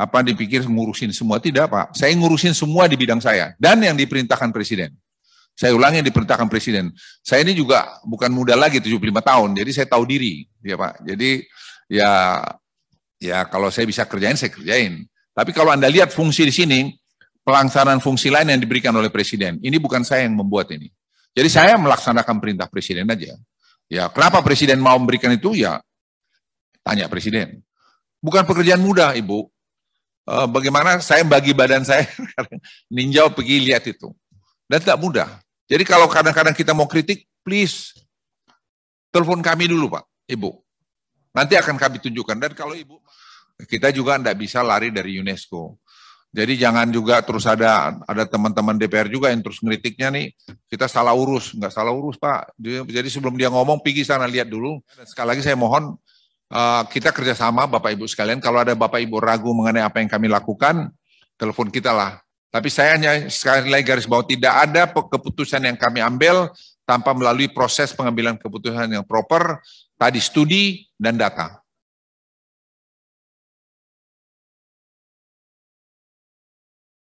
apa dipikir ngurusin semua tidak pak saya ngurusin semua di bidang saya dan yang diperintahkan presiden saya ulangi yang diperintahkan presiden saya ini juga bukan muda lagi 75 tahun jadi saya tahu diri ya pak jadi ya ya kalau saya bisa kerjain saya kerjain tapi kalau anda lihat fungsi di sini pelaksanaan fungsi lain yang diberikan oleh presiden ini bukan saya yang membuat ini jadi saya melaksanakan perintah presiden aja ya kenapa presiden mau memberikan itu ya tanya presiden bukan pekerjaan mudah ibu Eh, bagaimana saya bagi badan saya ninjau pergi lihat itu dan tidak mudah jadi kalau kadang-kadang kita mau kritik please telepon kami dulu pak ibu nanti akan kami tunjukkan dan kalau ibu kita juga tidak bisa lari dari UNESCO jadi jangan juga terus ada ada teman-teman DPR juga yang terus ngeritiknya nih kita salah urus, nggak salah urus Pak. Jadi sebelum dia ngomong pergi sana lihat dulu. Dan sekali lagi saya mohon Eh, kita kerjasama Bapak Ibu sekalian. Kalau ada Bapak Ibu ragu mengenai apa yang kami lakukan, telepon kita lah. Tapi saya hanya sekali lagi garis bawah tidak ada keputusan yang kami ambil tanpa melalui proses pengambilan keputusan yang proper, tadi studi dan data.